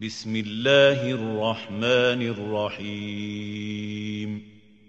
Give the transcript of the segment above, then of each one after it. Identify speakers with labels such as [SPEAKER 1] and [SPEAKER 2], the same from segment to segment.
[SPEAKER 1] بسم الله الرحمن الرحيم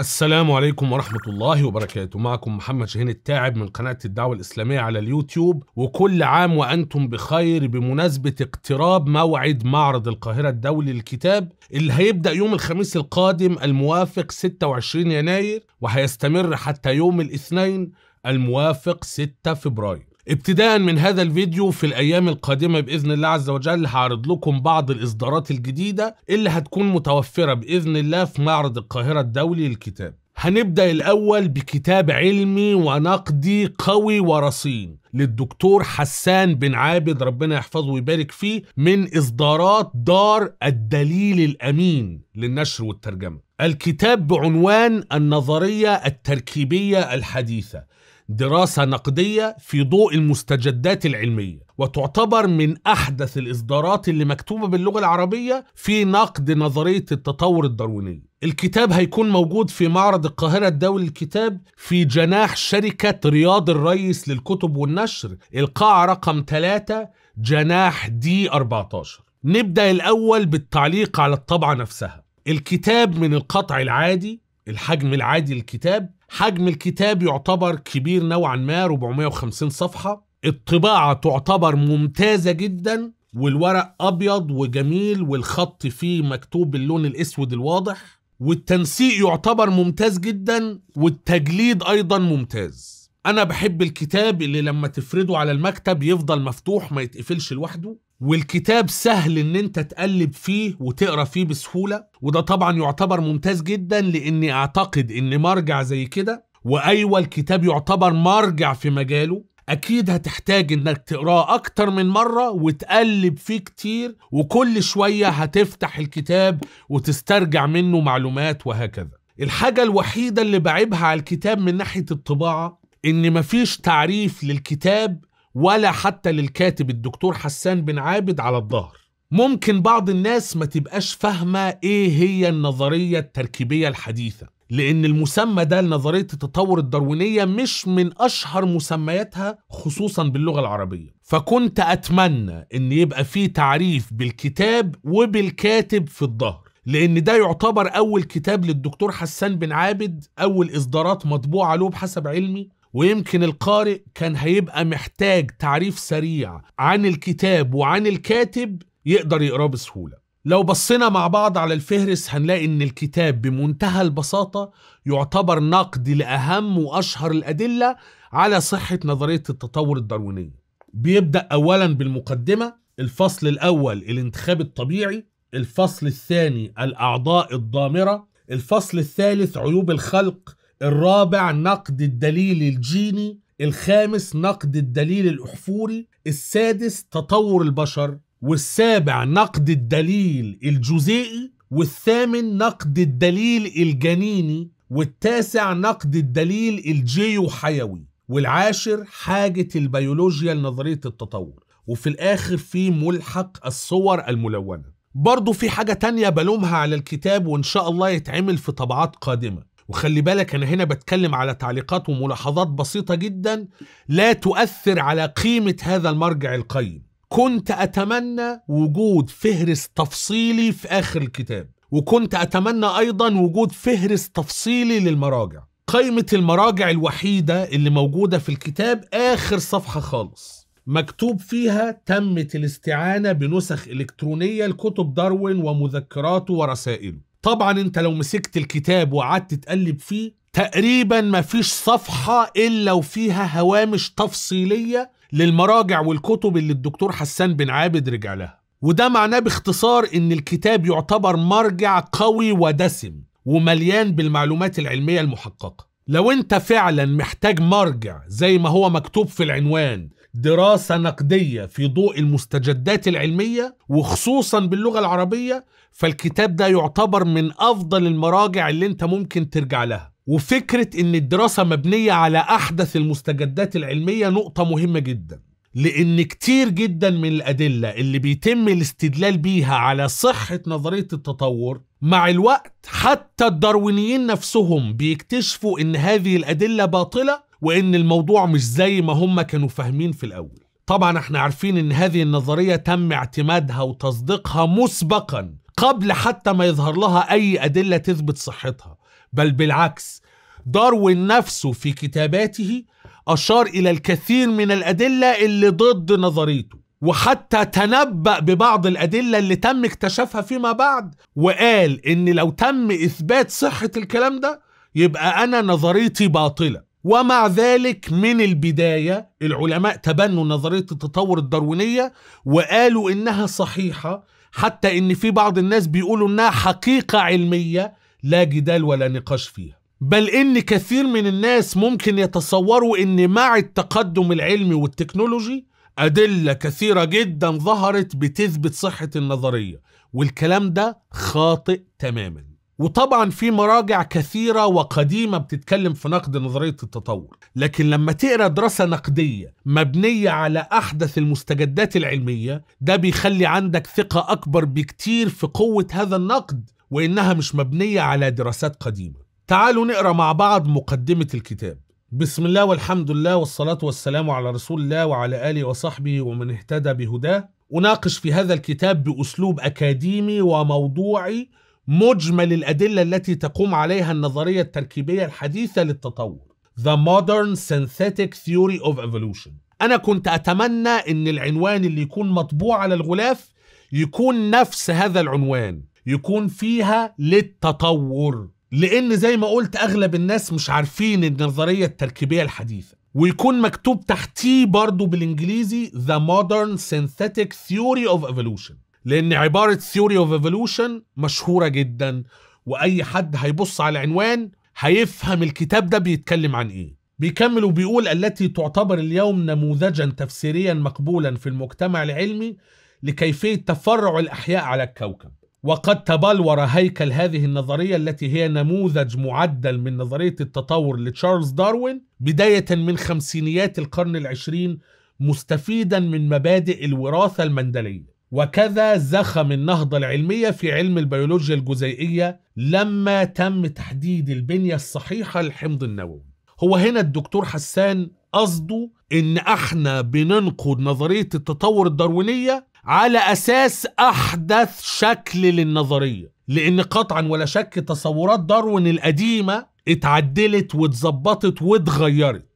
[SPEAKER 1] السلام عليكم ورحمة الله وبركاته معكم محمد شاهين التاعب من قناة الدعوة الإسلامية على اليوتيوب وكل عام وأنتم بخير بمناسبة اقتراب موعد معرض القاهرة الدولي للكتاب اللي هيبدأ يوم الخميس القادم الموافق 26 يناير وهيستمر حتى يوم الاثنين الموافق 6 فبراير ابتداء من هذا الفيديو في الأيام القادمة بإذن الله عز وجل هعرض لكم بعض الإصدارات الجديدة اللي هتكون متوفرة بإذن الله في معرض القاهرة الدولي للكتاب هنبدأ الأول بكتاب علمي ونقدي قوي ورصين للدكتور حسان بن عابد ربنا يحفظه ويبارك فيه من إصدارات دار الدليل الأمين للنشر والترجمة الكتاب بعنوان النظرية التركيبية الحديثة دراسة نقدية في ضوء المستجدات العلمية وتعتبر من أحدث الإصدارات اللي مكتوبة باللغة العربية في نقد نظرية التطور الدارويني الكتاب هيكون موجود في معرض القاهرة الدولي للكتاب في جناح شركة رياض الريس للكتب والنشر القاعة رقم 3 جناح دي 14 نبدأ الأول بالتعليق على الطبعة نفسها الكتاب من القطع العادي الحجم العادي للكتاب حجم الكتاب يعتبر كبير نوعا ما 450 صفحة الطباعة تعتبر ممتازة جدا والورق أبيض وجميل والخط فيه مكتوب باللون الأسود الواضح والتنسيق يعتبر ممتاز جدا والتجليد أيضا ممتاز أنا بحب الكتاب اللي لما تفرده على المكتب يفضل مفتوح ما يتقفلش لوحده والكتاب سهل ان انت تقلب فيه وتقرا فيه بسهوله وده طبعا يعتبر ممتاز جدا لاني اعتقد ان مرجع زي كده وايوه الكتاب يعتبر مرجع في مجاله اكيد هتحتاج انك تقراه اكتر من مره وتقلب فيه كتير وكل شويه هتفتح الكتاب وتسترجع منه معلومات وهكذا الحاجه الوحيده اللي بعيبها على الكتاب من ناحيه الطباعه ان مفيش تعريف للكتاب ولا حتى للكاتب الدكتور حسان بن عابد على الظهر ممكن بعض الناس ما تبقاش فاهمة إيه هي النظرية التركيبية الحديثة لأن المسمى ده لنظرية التطور الداروينية مش من أشهر مسمياتها خصوصا باللغة العربية فكنت أتمنى أن يبقى فيه تعريف بالكتاب وبالكاتب في الظهر لأن ده يعتبر أول كتاب للدكتور حسان بن عابد أول إصدارات مطبوعة له بحسب علمي ويمكن القارئ كان هيبقى محتاج تعريف سريع عن الكتاب وعن الكاتب يقدر يقراه بسهولة لو بصينا مع بعض على الفهرس هنلاقي ان الكتاب بمنتهى البساطة يعتبر نقد لأهم وأشهر الأدلة على صحة نظرية التطور الداروينيه. بيبدأ أولا بالمقدمة الفصل الأول الانتخاب الطبيعي الفصل الثاني الأعضاء الضامرة الفصل الثالث عيوب الخلق الرابع نقد الدليل الجيني الخامس نقد الدليل الأحفوري السادس تطور البشر والسابع نقد الدليل الجزيئي والثامن نقد الدليل الجنيني والتاسع نقد الدليل الجيو حيوي والعاشر حاجة البيولوجيا لنظرية التطور وفي الآخر في ملحق الصور الملونة برضو في حاجة تانية بلومها على الكتاب وإن شاء الله يتعمل في طبعات قادمة وخلي بالك انا هنا بتكلم على تعليقات وملاحظات بسيطه جدا لا تؤثر على قيمه هذا المرجع القيم كنت اتمنى وجود فهرس تفصيلي في اخر الكتاب وكنت اتمنى ايضا وجود فهرس تفصيلي للمراجع قائمه المراجع الوحيده اللي موجوده في الكتاب اخر صفحه خالص مكتوب فيها تمت الاستعانه بنسخ الكترونيه لكتب داروين ومذكراته ورسائله طبعا انت لو مسكت الكتاب وقعدت تقلب فيه تقريبا ما فيش صفحة إلا وفيها هوامش تفصيلية للمراجع والكتب اللي الدكتور حسان بن عابد رجع لها وده معناه باختصار إن الكتاب يعتبر مرجع قوي ودسم ومليان بالمعلومات العلمية المحققة لو انت فعلا محتاج مرجع زي ما هو مكتوب في العنوان دراسة نقدية في ضوء المستجدات العلمية وخصوصا باللغة العربية فالكتاب ده يعتبر من أفضل المراجع اللي أنت ممكن ترجع لها وفكرة إن الدراسة مبنية على أحدث المستجدات العلمية نقطة مهمة جدا لأن كتير جدا من الأدلة اللي بيتم الاستدلال بيها على صحة نظرية التطور مع الوقت حتى الداروينيين نفسهم بيكتشفوا إن هذه الأدلة باطلة وان الموضوع مش زي ما هم كانوا فاهمين في الاول طبعا احنا عارفين ان هذه النظريه تم اعتمادها وتصديقها مسبقا قبل حتى ما يظهر لها اي ادله تثبت صحتها بل بالعكس داروين نفسه في كتاباته اشار الى الكثير من الادله اللي ضد نظريته وحتى تنبأ ببعض الأدلة اللي تم اكتشافها فيما بعد وقال إن لو تم إثبات صحة الكلام ده يبقى أنا نظريتي باطلة ومع ذلك من البداية العلماء تبنوا نظرية التطور الداروينية وقالوا إنها صحيحة حتى إن في بعض الناس بيقولوا إنها حقيقة علمية لا جدال ولا نقاش فيها بل إن كثير من الناس ممكن يتصوروا إن مع التقدم العلمي والتكنولوجي أدلة كثيرة جدا ظهرت بتثبت صحة النظرية والكلام ده خاطئ تماما وطبعا في مراجع كثيرة وقديمة بتتكلم في نقد نظرية التطور لكن لما تقرأ دراسة نقدية مبنية على أحدث المستجدات العلمية ده بيخلي عندك ثقة أكبر بكتير في قوة هذا النقد وإنها مش مبنية على دراسات قديمة تعالوا نقرأ مع بعض مقدمة الكتاب بسم الله والحمد لله والصلاة والسلام على رسول الله وعلى آله وصحبه ومن اهتدى بهداه أناقش في هذا الكتاب بأسلوب أكاديمي وموضوعي مجمل الأدلة التي تقوم عليها النظرية التركيبية الحديثة للتطور The Modern Synthetic Theory of Evolution أنا كنت أتمنى أن العنوان اللي يكون مطبوع على الغلاف يكون نفس هذا العنوان يكون فيها للتطور لأن زي ما قلت أغلب الناس مش عارفين النظرية التركيبية الحديثة ويكون مكتوب تحتيه برضه بالإنجليزي The Modern Synthetic Theory of Evolution لان عباره ثيوري اوف ايفولوشن مشهوره جدا واي حد هيبص على العنوان هيفهم الكتاب ده بيتكلم عن ايه بيكمل وبيقول التي تعتبر اليوم نموذجا تفسيريا مقبولا في المجتمع العلمي لكيفيه تفرع الاحياء على الكوكب وقد تبلور هيكل هذه النظريه التي هي نموذج معدل من نظريه التطور لتشارلز داروين بدايه من خمسينيات القرن العشرين مستفيدا من مبادئ الوراثه المندليه وكذا زخم النهضة العلمية في علم البيولوجيا الجزيئية لما تم تحديد البنية الصحيحة للحمض النووي هو هنا الدكتور حسان قصده ان احنا بننقد نظرية التطور الداروينية على اساس احدث شكل للنظرية لان قطعا ولا شك تصورات داروين القديمة اتعدلت واتظبطت واتغيرت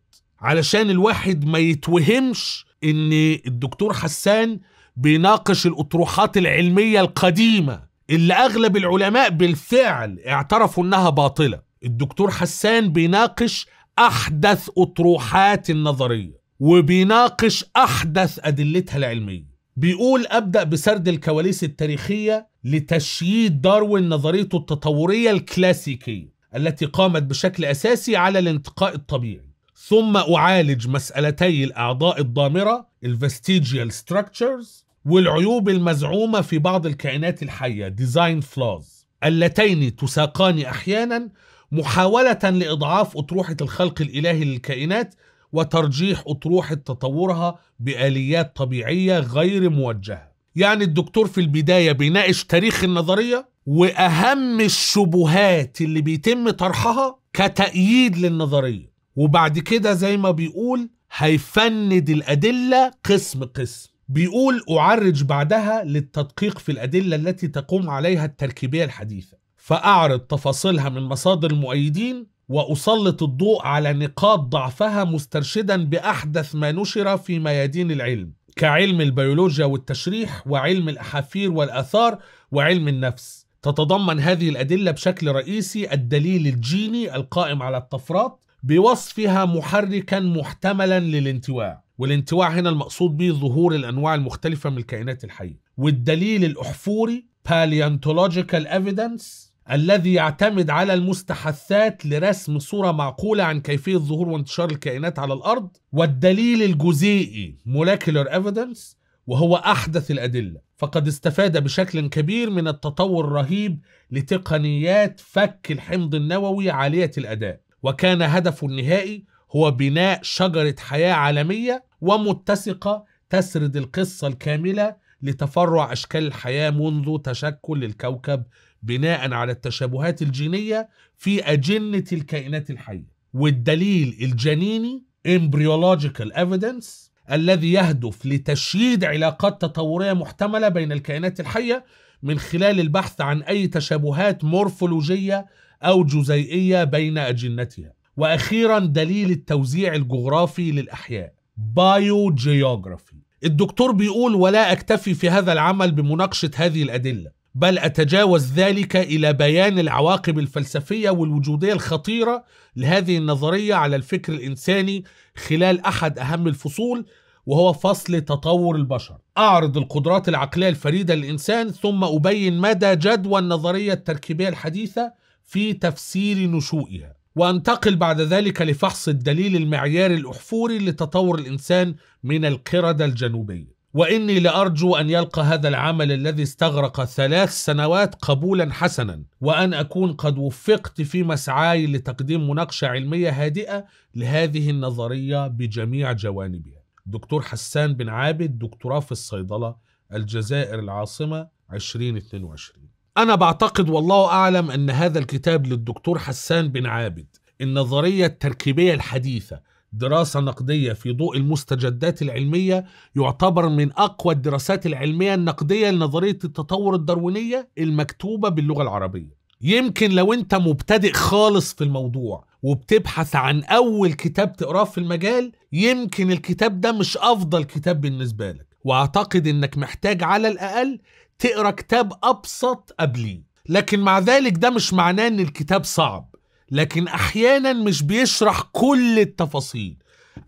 [SPEAKER 1] علشان الواحد ما يتوهمش ان الدكتور حسان بيناقش الأطروحات العلمية القديمة اللي أغلب العلماء بالفعل اعترفوا إنها باطلة الدكتور حسان بيناقش أحدث أطروحات النظرية وبيناقش أحدث أدلتها العلمية بيقول أبدأ بسرد الكواليس التاريخية لتشييد داروين نظريته التطورية الكلاسيكية التي قامت بشكل أساسي على الانتقاء الطبيعي ثم أعالج مسألتي الأعضاء الضامرة الفستيجيال ستراكشرز والعيوب المزعومة في بعض الكائنات الحية ديزاين فلاز اللتين تساقان أحيانا محاولة لإضعاف أطروحة الخلق الإلهي للكائنات وترجيح أطروحة تطورها بآليات طبيعية غير موجهة يعني الدكتور في البداية بيناقش تاريخ النظرية وأهم الشبهات اللي بيتم طرحها كتأييد للنظرية وبعد كده زي ما بيقول هيفند الأدلة قسم قسم بيقول أعرج بعدها للتدقيق في الأدلة التي تقوم عليها التركيبية الحديثة فأعرض تفاصيلها من مصادر المؤيدين وأسلط الضوء على نقاط ضعفها مسترشدا بأحدث ما نشر في ميادين العلم كعلم البيولوجيا والتشريح وعلم الأحافير والآثار وعلم النفس تتضمن هذه الأدلة بشكل رئيسي الدليل الجيني القائم على الطفرات بوصفها محركا محتملا للانتواء والانتواع هنا المقصود به ظهور الانواع المختلفه من الكائنات الحيه والدليل الاحفوري paleontological evidence الذي يعتمد على المستحثات لرسم صورة معقولة عن كيفية ظهور وانتشار الكائنات على الأرض والدليل الجزيئي molecular evidence وهو أحدث الأدلة فقد استفاد بشكل كبير من التطور الرهيب لتقنيات فك الحمض النووي عالية الأداء وكان هدفه النهائي هو بناء شجرة حياة عالمية ومتسقة تسرد القصة الكاملة لتفرع أشكال الحياة منذ تشكل الكوكب بناء على التشابهات الجينية في أجنة الكائنات الحية والدليل الجنيني embryological evidence الذي يهدف لتشييد علاقات تطورية محتملة بين الكائنات الحية من خلال البحث عن أي تشابهات مورفولوجية أو جزيئية بين أجنتها وأخيرا دليل التوزيع الجغرافي للأحياء بايو جيوغرافي الدكتور بيقول ولا أكتفي في هذا العمل بمناقشة هذه الأدلة بل أتجاوز ذلك إلى بيان العواقب الفلسفية والوجودية الخطيرة لهذه النظرية على الفكر الإنساني خلال أحد أهم الفصول وهو فصل تطور البشر أعرض القدرات العقلية الفريدة للإنسان ثم أبين مدى جدوى النظرية التركيبية الحديثة في تفسير نشوئها وانتقل بعد ذلك لفحص الدليل المعياري الاحفوري لتطور الانسان من القرده الجنوبيه واني لارجو ان يلقى هذا العمل الذي استغرق ثلاث سنوات قبولا حسنا وان اكون قد وفقت في مسعاي لتقديم مناقشه علميه هادئه لهذه النظريه بجميع جوانبها دكتور حسان بن عابد دكتوراه في الصيدله الجزائر العاصمه 2022 أنا بعتقد والله أعلم أن هذا الكتاب للدكتور حسان بن عابد النظرية التركيبية الحديثة دراسة نقدية في ضوء المستجدات العلمية يعتبر من أقوى الدراسات العلمية النقدية لنظرية التطور الداروينية المكتوبة باللغة العربية يمكن لو أنت مبتدئ خالص في الموضوع وبتبحث عن أول كتاب تقراه في المجال يمكن الكتاب ده مش أفضل كتاب بالنسبة لك واعتقد انك محتاج على الاقل تقرا كتاب ابسط قبليه لكن مع ذلك ده مش معناه ان الكتاب صعب لكن احيانا مش بيشرح كل التفاصيل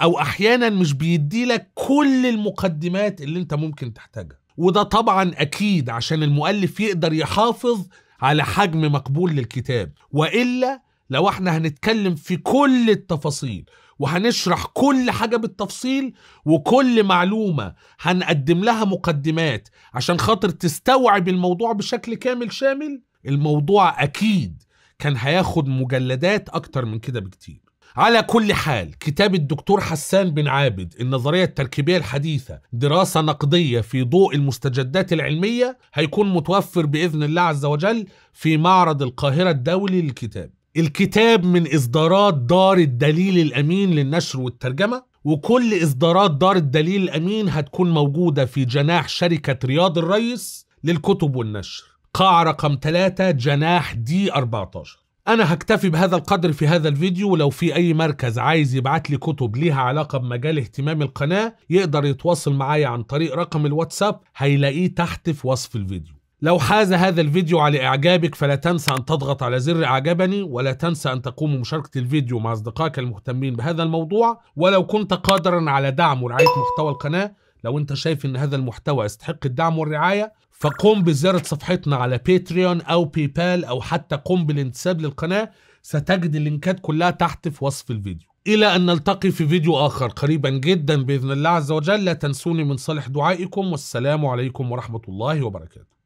[SPEAKER 1] او احيانا مش بيدي لك كل المقدمات اللي انت ممكن تحتاجها وده طبعا اكيد عشان المؤلف يقدر يحافظ على حجم مقبول للكتاب والا لو احنا هنتكلم في كل التفاصيل وهنشرح كل حاجة بالتفصيل وكل معلومة هنقدم لها مقدمات عشان خاطر تستوعب الموضوع بشكل كامل شامل الموضوع أكيد كان هياخد مجلدات أكتر من كده بكتير على كل حال كتاب الدكتور حسان بن عابد النظرية التركيبية الحديثة دراسة نقدية في ضوء المستجدات العلمية هيكون متوفر بإذن الله عز وجل في معرض القاهرة الدولي للكتاب الكتاب من إصدارات دار الدليل الأمين للنشر والترجمة وكل إصدارات دار الدليل الأمين هتكون موجودة في جناح شركة رياض الريس للكتب والنشر قاعة رقم 3 جناح دي 14 أنا هكتفي بهذا القدر في هذا الفيديو ولو في أي مركز عايز يبعت لي كتب ليها علاقة بمجال اهتمام القناة يقدر يتواصل معايا عن طريق رقم الواتساب هيلاقيه تحت في وصف الفيديو لو حاز هذا الفيديو على إعجابك فلا تنسى أن تضغط على زر أعجبني ولا تنسى أن تقوم بمشاركة الفيديو مع أصدقائك المهتمين بهذا الموضوع ولو كنت قادرا على دعم ورعاية محتوى القناة لو أنت شايف أن هذا المحتوى يستحق الدعم والرعاية فقم بزيارة صفحتنا على باتريون أو بيبال أو حتى قم بالانتساب للقناة ستجد اللينكات كلها تحت في وصف الفيديو إلى أن نلتقي في فيديو آخر قريبا جدا بإذن الله عز وجل لا تنسوني من صالح دعائكم والسلام عليكم ورحمة الله وبركاته